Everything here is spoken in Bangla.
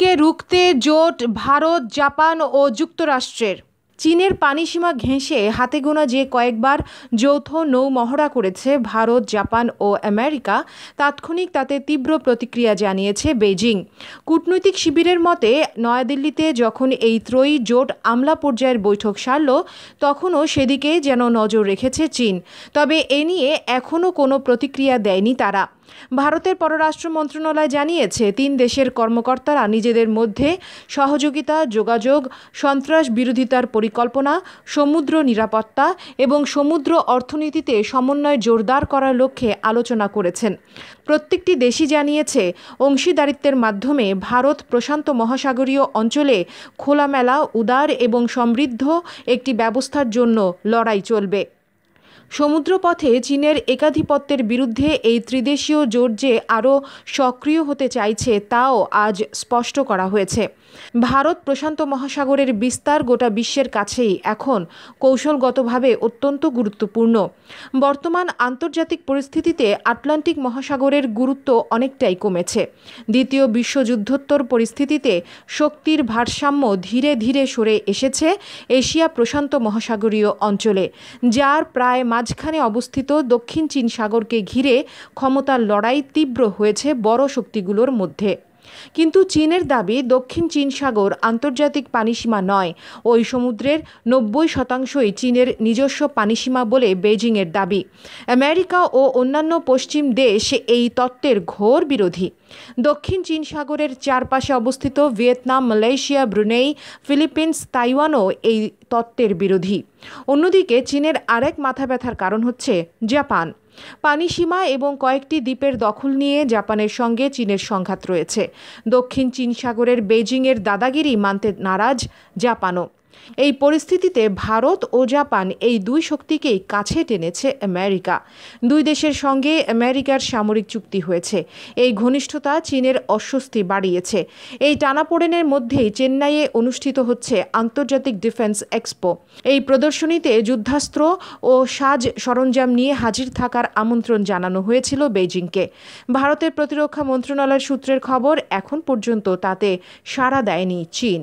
চীনকে রুখতে জোট ভারত জাপান ও যুক্তরাষ্ট্রের চীনের পানিসীমা ঘেঁষে হাতে গোনা যে কয়েকবার যৌথ নৌ মহড়া করেছে ভারত জাপান ও আমেরিকা তাৎক্ষণিক তাতে তীব্র প্রতিক্রিয়া জানিয়েছে বেজিং কূটনৈতিক শিবিরের মতে নয়াদিল্লিতে যখন এই ত্রয়ী জোট আমলা পর্যায়ের বৈঠক সারল তখনও সেদিকে যেন নজর রেখেছে চীন তবে এ নিয়ে এখনও কোনো প্রতিক্রিয়া দেয়নি তারা ভারতের পররাষ্ট্র মন্ত্রণালয় জানিয়েছে তিন দেশের কর্মকর্তারা নিজেদের মধ্যে সহযোগিতা যোগাযোগ সন্ত্রাস বিরোধিতার পরিকল্পনা সমুদ্র নিরাপত্তা এবং সমুদ্র অর্থনীতিতে সমন্বয় জোরদার করার লক্ষ্যে আলোচনা করেছেন প্রত্যেকটি দেশই জানিয়েছে অংশীদারিত্বের মাধ্যমে ভারত প্রশান্ত মহাসাগরীয় অঞ্চলে খোলামেলা উদার এবং সমৃদ্ধ একটি ব্যবস্থার জন্য লড়াই চলবে সমুদ্রপথে চীনের একাধিপত্যের বিরুদ্ধে এই ত্রিদেশীয় জোট যে আরও সক্রিয় হতে চাইছে তাও আজ স্পষ্ট করা হয়েছে ভারত প্রশান্ত মহাসাগরের বিস্তার গোটা বিশ্বের কাছেই এখন কৌশলগতভাবে অত্যন্ত গুরুত্বপূর্ণ বর্তমান আন্তর্জাতিক পরিস্থিতিতে আটলান্টিক মহাসাগরের গুরুত্ব অনেকটাই কমেছে দ্বিতীয় বিশ্বযুদ্ধোত্তর পরিস্থিতিতে শক্তির ভারসাম্য ধীরে ধীরে সরে এসেছে এশিয়া প্রশান্ত মহাসাগরীয় অঞ্চলে যার প্রায় মাঝখানে অবস্থিত দক্ষিণ চীন সাগরকে ঘিরে ক্ষমতার লড়াই তীব্র হয়েছে বড় শক্তিগুলোর মধ্যে কিন্তু চীনের দাবি দক্ষিণ চীন সাগর আন্তর্জাতিক পানিসীমা নয় ওই সমুদ্রের নব্বই শতাংশই চীনের নিজস্ব পানিসীমা বলে বেজিংয়ের দাবি আমেরিকা ও অন্যান্য পশ্চিম দেশ এই তত্ত্বের ঘোর বিরোধী দক্ষিণ চীন সাগরের চারপাশে অবস্থিত ভিয়েতনাম মালয়েশিয়া ব্রুনেই ফিলিপিন্স তাইওয়ানও এই তত্ত্বের বিরোধী অন্যদিকে চীনের আরেক মাথা ব্যথার কারণ হচ্ছে জাপান পানিসীমা এবং কয়েকটি দ্বীপের দখল নিয়ে জাপানের সঙ্গে চীনের সংঘাত রয়েছে দক্ষিণ চীন সাগরের বেজিংয়ের দাদাগিরি মানতে নারাজ জাপানও এই পরিস্থিতিতে ভারত ও জাপান এই দুই শক্তিকেই কাছে টেনেছে আমেরিকা দুই দেশের সঙ্গে আমেরিকার সামরিক চুক্তি হয়েছে এই ঘনিষ্ঠতা চীনের অস্বস্তি বাড়িয়েছে এই টানাপোড়েনের মধ্যেই চেন্নাইয়ে অনুষ্ঠিত হচ্ছে আন্তর্জাতিক ডিফেন্স এক্সপো এই প্রদর্শনীতে যুদ্ধাস্ত্র ও সাজ সরঞ্জাম নিয়ে হাজির থাকার আমন্ত্রণ জানানো হয়েছিল বেজিংকে ভারতের প্রতিরক্ষা মন্ত্রণালয় সূত্রের খবর এখন পর্যন্ত তাতে সাড়া দেয়নি চীন